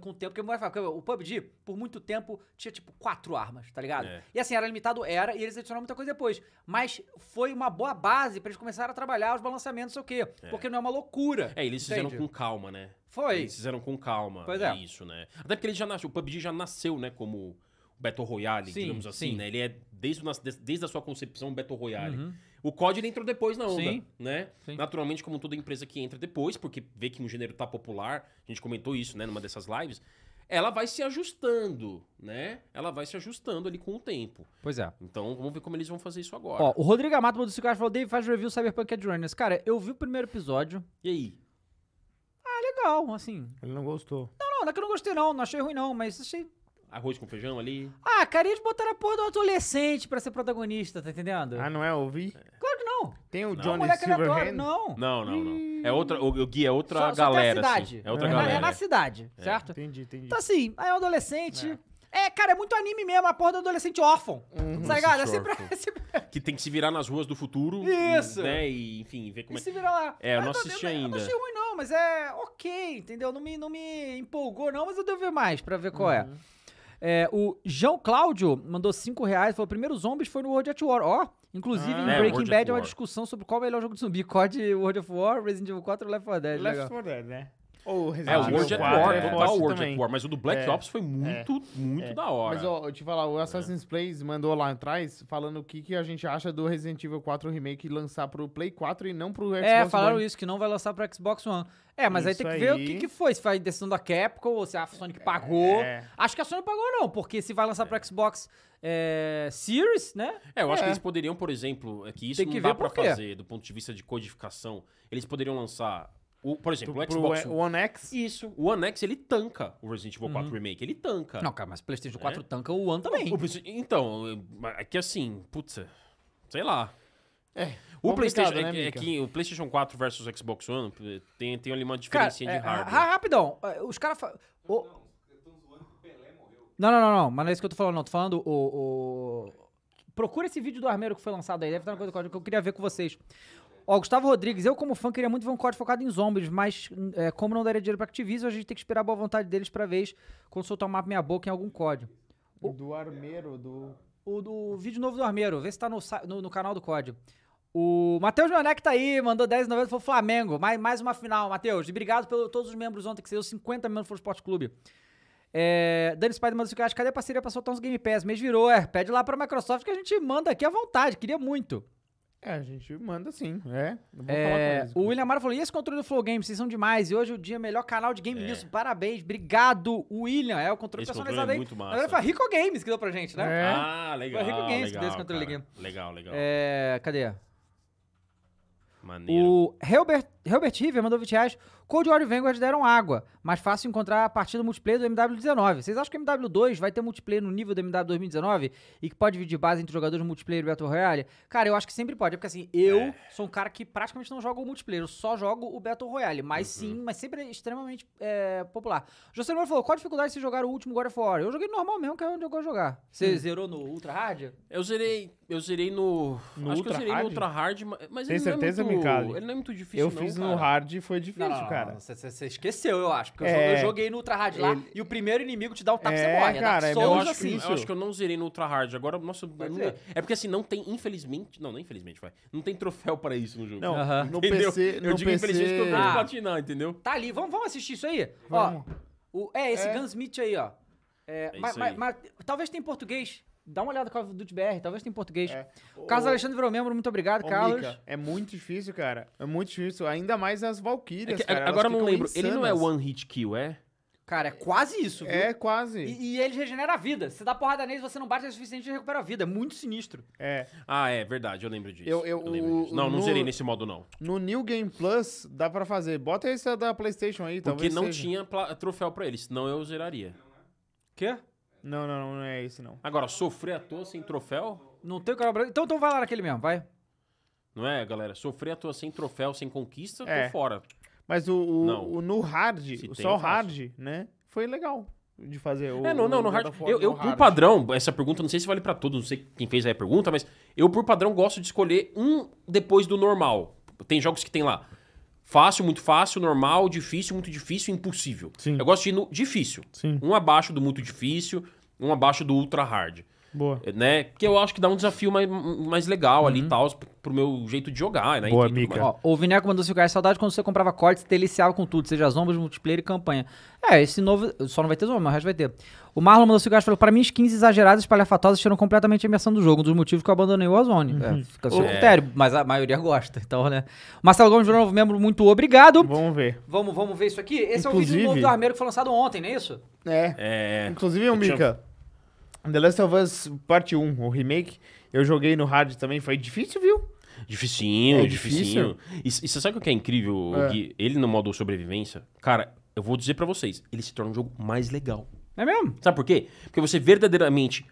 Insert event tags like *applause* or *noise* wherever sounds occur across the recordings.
com o tempo. Porque o PUBG, por muito tempo, tinha tipo quatro armas, tá ligado? É. E assim, era limitado, era, e eles adicionaram muita coisa depois. Mas foi uma boa base para eles começarem a trabalhar os balanceamentos, ou sei o quê. É. Porque não é uma loucura. É, eles entende? fizeram com calma, né? Foi. Eles fizeram com calma. Pois é. é isso, né? Até porque ele já nasceu, o PUBG já nasceu, né, como Battle Royale, sim, digamos assim, sim. né? Ele é desde, desde a sua concepção Battle Royale. Uhum. O COD ele entrou depois na onda, sim, né? Naturalmente, como toda empresa que entra depois, porque vê que um gênero tá popular, a gente comentou isso, né, numa dessas lives, ela vai se ajustando, né? Ela vai se ajustando ali com o tempo. Pois é. Então, vamos ver como eles vão fazer isso agora. Ó, o Rodrigo Amato do cara falou: Dave, faz review Cyberpunk Edgerunners. Cara, eu vi o primeiro episódio. E aí? Ah, legal, assim. Ele não gostou. Não, não, não é que eu não gostei, não. Não achei ruim, não, mas achei arroz com feijão ali? Ah, cara, eles botaram a porra do adolescente pra ser protagonista, tá entendendo? Ah, não é ouvi? Claro que não. Tem o não, Johnny é Silverhand? Não. Não, não, não. É outra, o, o Gui é outra só, é galera, só assim. cidade. Assim. É outra é. galera. É na cidade, é. certo? Entendi, entendi. Então assim, aí é um adolescente... É. É, cara, é muito anime mesmo, a porra do adolescente órfão. Uhum. cara? Tá é sempre, *laughs* Que tem que se virar nas ruas do futuro. Isso. Né? E, enfim, ver como e é. se virar lá. É, eu não assisti ainda. Eu não achei ruim, não, mas é ok, entendeu? Não me, não me empolgou, não, mas eu devo ver mais pra ver qual é. uhum. é. É, o João Cláudio mandou 5 reais, falou: primeiro zombies foi no World at War. Ó, oh, inclusive ah, em é, Breaking Bad é uma discussão sobre qual é o melhor jogo de zumbi: *laughs* COD, World of War, Resident Evil 4 ou Left 4 Dead. Left 4 Dead, né? Ou o é, o World at War, é, total World também. at War. Mas o do Black é, Ops foi muito, é, muito é. da hora. Mas, ó, eu te falar, o Assassin's Plays mandou lá atrás falando o que, que a gente acha do Resident Evil 4 Remake lançar pro Play 4 e não pro é, Xbox One. É, falaram One. isso, que não vai lançar pro Xbox One. É, mas isso aí tem que ver o que, que foi. Se foi decisão da Capcom ou se a Sony é, pagou. Acho que a Sony pagou não, porque se vai lançar pro Xbox... É, series, né? É, eu acho que eles poderiam, por exemplo, é que isso tem que não dá pra fazer do ponto de vista de codificação. Eles poderiam lançar o, por exemplo, pro, o Xbox One X. Isso. O One X ele tanca o Resident Evil 4 uhum. Remake, ele tanca. Não, cara, mas o PlayStation 4 é? tanca o One também. O, o, então, é que assim, putz, sei lá. É. O PlayStation, né, é, é, que o PlayStation 4 versus Xbox One tem, tem ali uma diferença de é, hardware. Rapidão, é, os caras. O... Não, não, não, não, mas não é isso que eu tô falando, não. Tô falando o. o... Procura esse vídeo do armeiro que foi lançado aí, deve estar no código que eu queria ver com vocês. Ó, Gustavo Rodrigues, eu como fã queria muito ver um corte focado em zombies, mas é, como não daria dinheiro pra Activision, a gente tem que esperar a boa vontade deles pra ver quando soltar o mapa minha boca em algum código. O do armeiro, do... O do vídeo novo do armeiro, vê se tá no, no, no canal do código. O Matheus Mionek tá aí, mandou 10,90 pro Flamengo. Mais, mais uma final, Matheus. Obrigado por todos os membros ontem, que saiu 50 membros pro Esporte Clube. É, Dani Spider mandou 5 assim, reais. Cadê a parceria pra soltar uns Game Pass? Mês virou, é. Pede lá pra Microsoft que a gente manda aqui à vontade. Queria muito. É, a gente manda sim, é. é o William Amaro falou, e esse controle do Flow Games, vocês são demais. E hoje o dia, é melhor canal de Game é. News, parabéns. Obrigado, William. É, o controle esse personalizado controle é muito aí. Massa. Foi Rico Games que deu pra gente, né? É. Ah, legal. Foi Rico Games legal, que deu esse controle cara. de game. Legal, legal. É, cadê? Maneiro. O Helbert, Helbert River mandou 20 reais. Cold War e Vanguard deram água, mas fácil encontrar a partida multiplayer do MW19. Vocês acham que o MW2 vai ter multiplayer no nível do MW2019 e que pode dividir base entre jogadores multiplayer e Battle Royale? Cara, eu acho que sempre pode. É porque assim, eu é. sou um cara que praticamente não joga o multiplayer, eu só jogo o Battle Royale. Mas uhum. sim, mas sempre é extremamente é, popular. José Mano falou: qual a dificuldade se jogar o último God of War? Eu joguei normal mesmo, que é onde eu gosto de jogar. Você hum. zerou no Ultra Hard? Eu zerei. Eu zerei no. no acho Ultra que eu zerei hard? no Ultra Hard, mas. Tem é certeza, é muito complicado. Ele não é muito difícil, Eu não, fiz cara. no hard e foi difícil, não, cara. Você esqueceu, eu acho. Porque é, eu joguei no ultra hard ele... lá e o primeiro inimigo te dá um tapa e é, você morre. É cara, é eu, acho assim. eu acho que eu não zerei no ultra hard. Agora, nossa, não, é. é porque assim, não tem, infelizmente. Não, não infelizmente, vai. Não tem troféu pra isso no jogo. Não, uh -huh. no PC. Eu no digo PC... infelizmente que eu não ah, platinar, entendeu? Tá ali, vamos, vamos assistir isso aí? Vamos. Ó, o, é, esse é. Gunsmith aí, ó. É, mas, talvez tenha em português dá uma olhada com a do BR, talvez tenha em português. É. O Carlos o... Alexandre virou membro, muito obrigado, Carlos. Mica, é muito difícil, cara. É muito difícil. Ainda mais as Valkyrias, é que, é, cara. Agora eu não lembro. Insanas. Ele não é one hit kill, é? Cara, é quase isso, viu? É, quase. E, e eles regeneram a vida. Se dá porrada neles, você não bate o suficiente e recupera a vida. É muito sinistro. É. Ah, é verdade, eu lembro disso. Eu, eu, eu lembro o, disso. Não, no, não zerei nesse modo, não. No New Game Plus, dá pra fazer. Bota esse da PlayStation aí, Porque talvez. Porque não seja. tinha troféu pra eles, senão eu zeraria. Quê? Não, não, não é esse não. Agora, sofrer à toa sem troféu? Não tem o Cabral Brasil. Então, então vai lá naquele mesmo, vai. Não é, galera? Sofrer à toa sem troféu, sem conquista, É. tô fora. Mas o, o, o no hard, Se tem, só é faço. hard, né? Foi legal de fazer o. É, não, não, no hard. Eu, eu, por hard. padrão, essa pergunta, não sei se vale pra todos, não sei quem fez aí a pergunta, mas eu, por padrão, gosto de escolher um depois do normal. Tem jogos que tem lá. Fácil, muito fácil, normal, difícil, muito difícil, impossível. Sim. Eu gosto de ir no difícil. Sim. Um abaixo do muito difícil, um abaixo do ultra hard. Boa. É, né? Que eu acho que dá um desafio mais, mais legal uhum. ali e tal, pro meu jeito de jogar, né? Boa, Mica. Ó, o Vineco mandou ficar saudade quando você comprava cortes, deliciava com tudo, seja zombas, multiplayer e campanha. É, esse novo. Só não vai ter zomba, mas o resto vai ter. O Marlon mandou cigarro e falou: pra mim, skins exageradas e espalhafatosas tiram completamente a imersão do jogo, um dos motivos que eu abandonei o Ozone. Uhum. É, fica seu é. mas a maioria gosta. *laughs* Então, né? Marcelo Gomes, novo membro, muito obrigado. Vamos ver. Vamos, vamos ver isso aqui. Esse Inclusive... é o vídeo novo do Armeiro que foi lançado ontem, não é isso? É. é... Inclusive, o Mica. Tinha... The Last of Us Parte 1, o remake, eu joguei no rádio também, foi difícil, viu? Dificinho, é dificinho. E, e, você sabe o que é incrível, é. Gui? Ele no modo sobrevivência, cara, eu vou dizer para vocês, ele se torna um jogo mais legal. É mesmo? Sabe por quê? Porque você verdadeiramente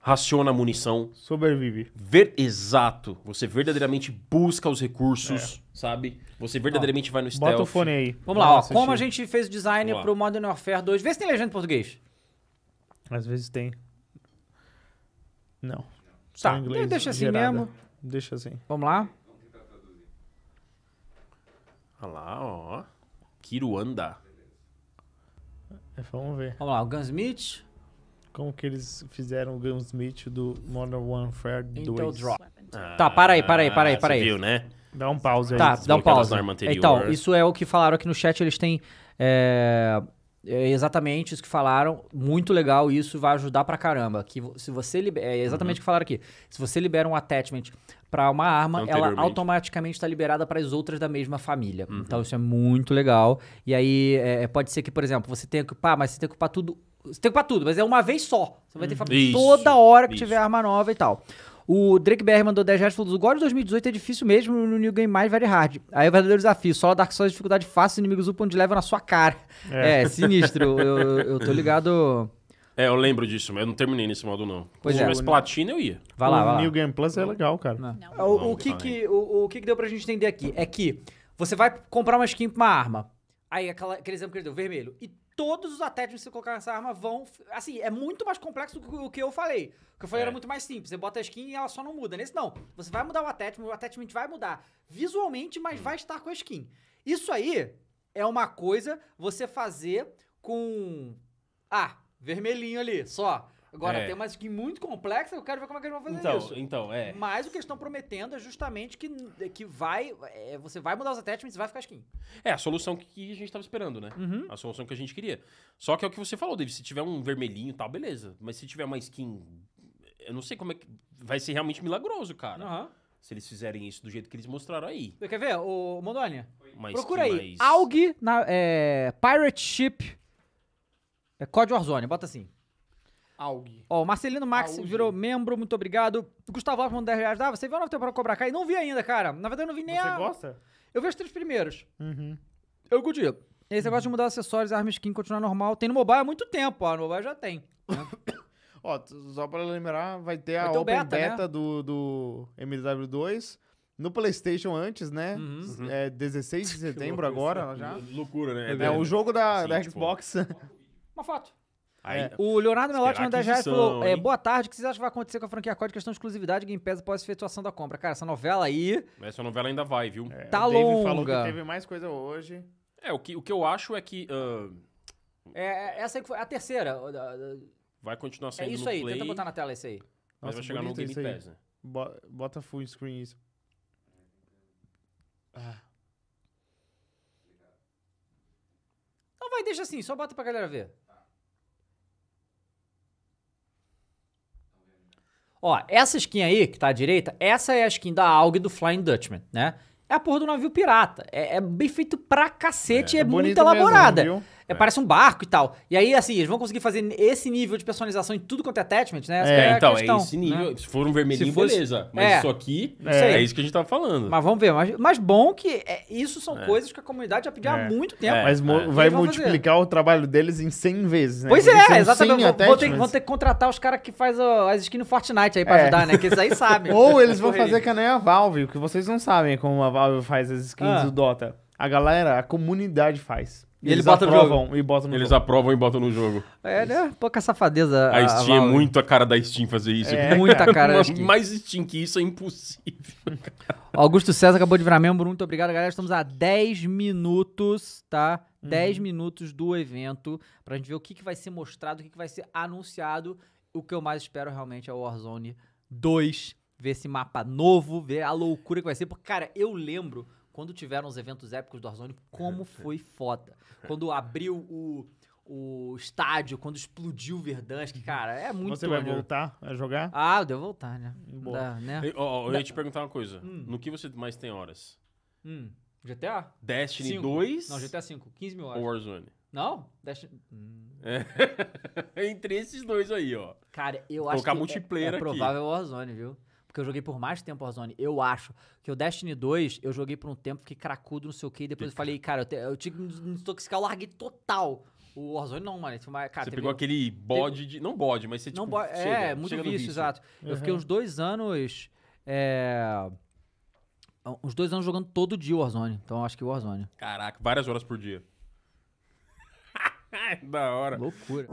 raciona a munição. Sobrevive. Ver... Exato. Você verdadeiramente busca os recursos, é. sabe? Você verdadeiramente ó, vai no stealth. Bota o fone aí. Vamos lá, ó, Como a gente fez o design pro Modern Warfare 2. Vê se tem legenda em português. Às vezes tem. Não. Tá, Só tá, inglês deixa assim gerada. mesmo. Deixa assim. Vamos lá? Olha lá, ó. Kiruanda. É, vamos ver. Vamos lá, o Gunsmith. Como que eles fizeram o Gunsmith do Modern Warfare 2? Intel Drop. Ah, tá, para aí, para aí, para aí, para aí. Você viu, né? Dá um pause aí. Tá, dá um pause. Então, isso é o que falaram aqui no chat, eles têm... É é exatamente isso que falaram, muito legal, isso vai ajudar pra caramba. Que se você libera, é exatamente uhum. o que falaram aqui. Se você libera um attachment para uma arma, ela automaticamente está liberada para as outras da mesma família. Uhum. Então isso é muito legal. E aí é, é pode ser que, por exemplo, você tenha que ocupar, mas você tem que ocupar tudo. Você tem que ocupar tudo, mas é uma vez só. Você vai ter que fazer toda hora que isso. tiver arma nova e tal. O Drake BR mandou 10 reais e falou: O 2018 é difícil mesmo, no New Game Mais vai hard. Aí o verdadeiro desafio: só Dark Souls é dificuldade fácil, inimigos upam de level na sua cara. É, é sinistro. eu, eu tô ligado. É, eu lembro disso, mas eu não terminei nesse modo, não. Pois Se é, tivesse o... platina, eu ia. Vai lá, o vai lá. New Game Plus é legal, cara. Não. Não. O, o, que que, é. o, o que que deu pra gente entender aqui é que você vai comprar uma skin pra uma arma. Aí, aquela, aquele exemplo que ele deu, vermelho. E todos os attachments que você colocar nessa arma vão. Assim, é muito mais complexo do que o que eu falei. O que eu falei é. era muito mais simples. Você bota a skin e ela só não muda. Nesse não. Você vai mudar o attachment, o attachment vai mudar visualmente, mas hum. vai estar com a skin. Isso aí é uma coisa você fazer com. Ah, vermelhinho ali, só. Agora, é. tem uma skin muito complexa, eu quero ver como é que eles vão fazer então, isso. Então, é. Mas o que eles estão prometendo é justamente que, que vai. É, você vai mudar os attachments e vai ficar skin. É, a solução que a gente estava esperando, né? Uhum. A solução que a gente queria. Só que é o que você falou, David. Se tiver um vermelhinho e tal, beleza. Mas se tiver uma skin. Eu não sei como é que. Vai ser realmente milagroso, cara. Aham. Uhum se eles fizerem isso do jeito que eles mostraram aí. Quer ver, o Mondônia? Procura aí. Mais... Aug na, é, Pirate Ship é, Code Warzone, bota assim. Aug. Ó, o Marcelino Max Aug. virou membro, muito obrigado. Gustavo Lopes mandou 10 reais. Ah, você viu a nova temporada Cobra Kai? Não vi ainda, cara. Na verdade, eu não vi nem você a... Você gosta? Eu vi os três primeiros. Uhum. Eu curti. Esse negócio de mudar acessórios, arma skin, continuar normal. Tem no mobile há muito tempo, ó. No mobile já tem. Né? *coughs* ó, só pra lembrar, vai ter vai a ter Open Beta, né? beta né? do, do MW2. No PlayStation antes, né? Uhum. uhum. É 16 de *laughs* setembro agora já. Loucura, né? É, é o jogo da, Sim, da tipo, Xbox. Uma foto. Aí, é. O Leonardo Melotti mandou já falou: é, Boa tarde, o que vocês acham que vai acontecer com a franquia Code? Questão de exclusividade, Game Pass após efetuação da compra. Cara, essa novela aí. Essa novela ainda vai, viu? É, tá longa. falou que teve mais coisa hoje. É, o que, o que eu acho é que. Uh... É, essa aí que foi a terceira. Vai continuar sendo. É isso aí, play, tenta botar na tela esse aí. Mas Nossa, vai chegar no Game Pass, né? Bota full screen isso. Ah. Não vai, deixa assim, só bota pra galera ver. Ó, essa skin aí, que tá à direita, essa é a skin da AUG do Flying Dutchman, né? É a porra do navio pirata. É, é bem feito pra cacete é, e é, é muito elaborada. Mesmo, é, é. Parece um barco e tal. E aí, assim, eles vão conseguir fazer esse nível de personalização em tudo quanto é attachment, né? Essa é, é então, é questão, é esse nível. Né? Se for um vermelhinho, fosse... beleza. Mas é. isso aqui, é, isso que a gente tava tá falando. Mas vamos ver. Mas, mas bom que isso são coisas que a comunidade já pediu há muito tempo. Mas vai multiplicar fazer. o trabalho deles em 100 vezes, né? Pois é, exatamente. Vão ter, vão ter que contratar os caras que faz as skins no Fortnite aí pra ajudar, né? Que eles aí *laughs* sabem. Ou eles vão fazer que nem a Valve, o que vocês não sabem como a Valve faz as skins ah. do Dota. A galera, a comunidade faz. E eles aprovam e botam no Eles jogo. aprovam e botam no jogo. É, né? Pouca safadeza. A, a Steam Valve. é muito a cara da Steam fazer isso. É, *laughs* muita cara Mais Steam que isso é impossível. *laughs* Augusto César acabou de virar membro. Muito obrigado, galera. Estamos a 10 minutos, tá? 10 uhum. minutos do evento pra gente ver o que, que vai ser mostrado, o que, que vai ser anunciado. O que eu mais espero realmente é o Warzone 2. Ver esse mapa novo, ver a loucura que vai ser. Porque, cara, eu lembro quando tiveram os eventos épicos do Warzone, como foi foda. Quando abriu o, o estádio, quando explodiu o Verdansk, cara, é muito Você vai voltar a jogar? Ah, eu devo voltar, né? Boa. Dá, né? Eu, ó, eu ia te perguntar uma coisa. Hum. No que você mais tem horas? Hum. GTA? Destiny Cinco. 2? Não, GTA 5. 15 mil horas. Warzone. Não? Destiny... Hum. É. *laughs* Entre esses dois aí, ó. Cara, eu Vou acho que é multiplayer é, é provável aqui. Warzone, viu? Porque eu joguei por mais tempo Warzone, eu acho. Que o Destiny 2, eu joguei por um tempo, fiquei cracudo, não sei o que, e depois eu falei, cara, eu, te, eu tive que me intoxicar, eu larguei total. O Warzone não, mano. cara, você teve, pegou aquele bode teve, de. Não bode, mas você não tipo. Bode, é, chega, é, muito vício, vício, exato. Uhum. Eu fiquei uhum. uns dois anos. É, uns dois anos jogando todo dia o Warzone. Então eu acho que o Warzone. Caraca, várias horas por dia. *laughs* da hora. Loucura.